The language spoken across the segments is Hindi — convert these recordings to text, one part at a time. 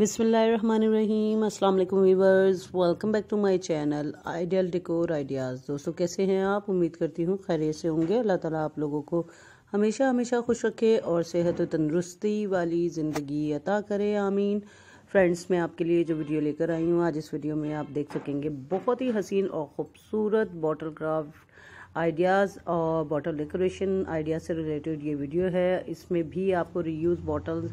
बिसमीम अल्लाम viewers welcome back to my channel ideal decor ideas दोस्तों कैसे हैं आप उम्मीद करती हूँ खैर से होंगे अल्लाह ताला आप लोगों को हमेशा हमेशा खुश रखे और सेहत व तंदरुस्ती वाली ज़िंदगी अता करे आमीन फ्रेंड्स मैं आपके लिए जो वीडियो लेकर आई हूँ आज इस वीडियो में आप देख सकेंगे बहुत ही हसीन और ख़ूबसूरत बॉटल क्राफ्ट आइडियाज़ और बॉटल डेकोरेशन आइडिया से रिलेटेड ये वीडियो है इसमें भी आपको रीयूज़ बॉटल्स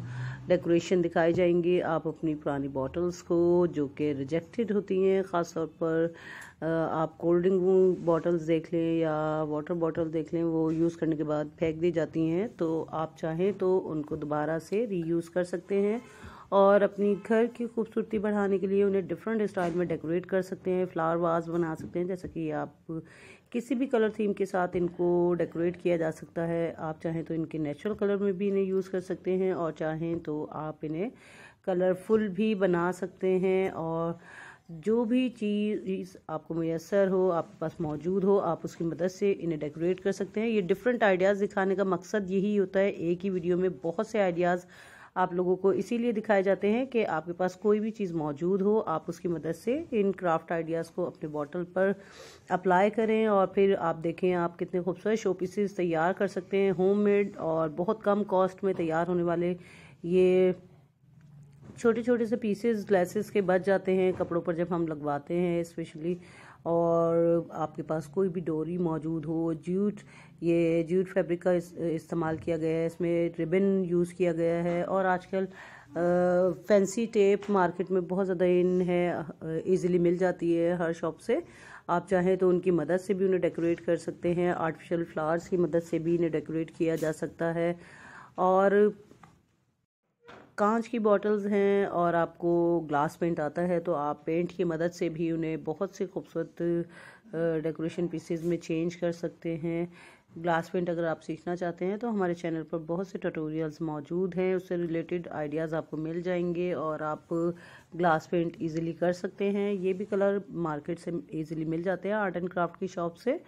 डेकोरेशन दिखाए जाएंगे आप अपनी पुरानी बॉटल्स को जो कि रिजेक्टेड होती हैं ख़ास तौर पर आप कोल्ड ड्रिंक बॉटल्स देख लें या वाटर बॉटल देख लें वो यूज़ करने के बाद फेंक दी जाती हैं तो आप चाहें तो उनको दोबारा से रीयूज़ कर सकते हैं और अपनी घर की खूबसूरती बढ़ाने के लिए उन्हें डिफरेंट स्टाइल में डेकोरेट कर सकते हैं फ्लावर वाज बना सकते हैं जैसा कि आप किसी भी कलर थीम के साथ इनको डेकोरेट किया जा सकता है आप चाहें तो इनके नेचुरल कलर में भी इन्हें यूज़ कर सकते हैं और चाहें तो आप इन्हें कलरफुल भी बना सकते हैं और जो भी चीज़ आपको मैसर हो आपके पास मौजूद हो आप उसकी मदद से इन्हें डेकोरेट कर सकते हैं ये डिफरेंट आइडियाज़ दिखाने का मकसद यही होता है एक ही वीडियो में बहुत से आइडियाज़ आप लोगों को इसीलिए दिखाए जाते हैं कि आपके पास कोई भी चीज़ मौजूद हो आप उसकी मदद से इन क्राफ्ट आइडियाज़ को अपने बॉटल पर अप्लाई करें और फिर आप देखें आप कितने खूबसूरत शो पीसेस तैयार कर सकते हैं होममेड और बहुत कम कॉस्ट में तैयार होने वाले ये छोटे छोटे से पीसेस ग्लासेस के बच जाते हैं कपड़ों पर जब हम लगवाते हैं स्पेशली और आपके पास कोई भी डोरी मौजूद हो जूट ये जूट फैब्रिक का इस, इस्तेमाल किया गया है इसमें रिबन यूज़ किया गया है और आजकल फैंसी टेप मार्केट में बहुत ज़्यादा इन है इजीली मिल जाती है हर शॉप से आप चाहें तो उनकी मदद से भी उन्हें डेकोरेट कर सकते हैं आर्टिफिशियल फ्लावर्स की मदद से भी इन्हें डेकोरेट किया जा सकता है और कांच की बॉटल्स हैं और आपको ग्लास पेंट आता है तो आप पेंट की मदद से भी उन्हें बहुत से खूबसूरत डेकोरेशन पीसेज में चेंज कर सकते हैं ग्लास पेंट अगर आप सीखना चाहते हैं तो हमारे चैनल पर बहुत से ट्यूटोरियल्स मौजूद हैं उससे रिलेटेड आइडियाज़ आपको मिल जाएंगे और आप ग्लास पेंट इजीली कर सकते हैं ये भी कलर मार्केट से इजीली मिल जाते हैं आर्ट एंड क्राफ्ट की शॉप से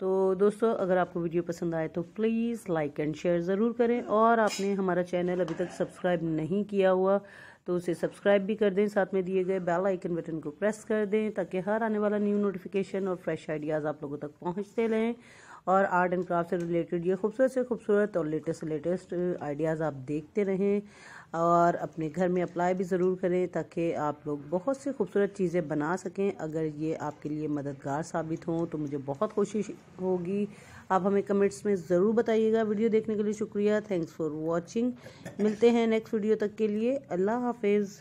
तो दोस्तों अगर आपको वीडियो पसंद आए तो प्लीज़ लाइक एंड शेयर ज़रूर करें और आपने हमारा चैनल अभी तक सब्सक्राइब नहीं किया हुआ तो उसे सब्सक्राइब भी कर दें साथ में दिए गए बेल आइकन बटन को प्रेस कर दें ताकि हर आने वाला न्यू नोटिफिकेशन और फ्रेश आइडियाज़ आप लोगों तक पहुँचते रहें और आर्ट एंड क्राफ्ट से रिलेटेड ये खूबसूरत से खूबसूरत और लेटेस्ट लेटेस्ट आइडियाज़ आप देखते रहें और अपने घर में अप्लाई भी ज़रूर करें ताकि आप लोग बहुत सी खूबसूरत चीज़ें बना सकें अगर ये आपके लिए मददगार साबित हों तो मुझे बहुत खुशी होगी आप हमें कमेंट्स में ज़रूर बताइएगा वीडियो देखने के लिए शुक्रिया थैंक्स फॉर वॉचिंग मिलते हैं नेक्स्ट वीडियो तक के लिए अल्लाह हाफिज़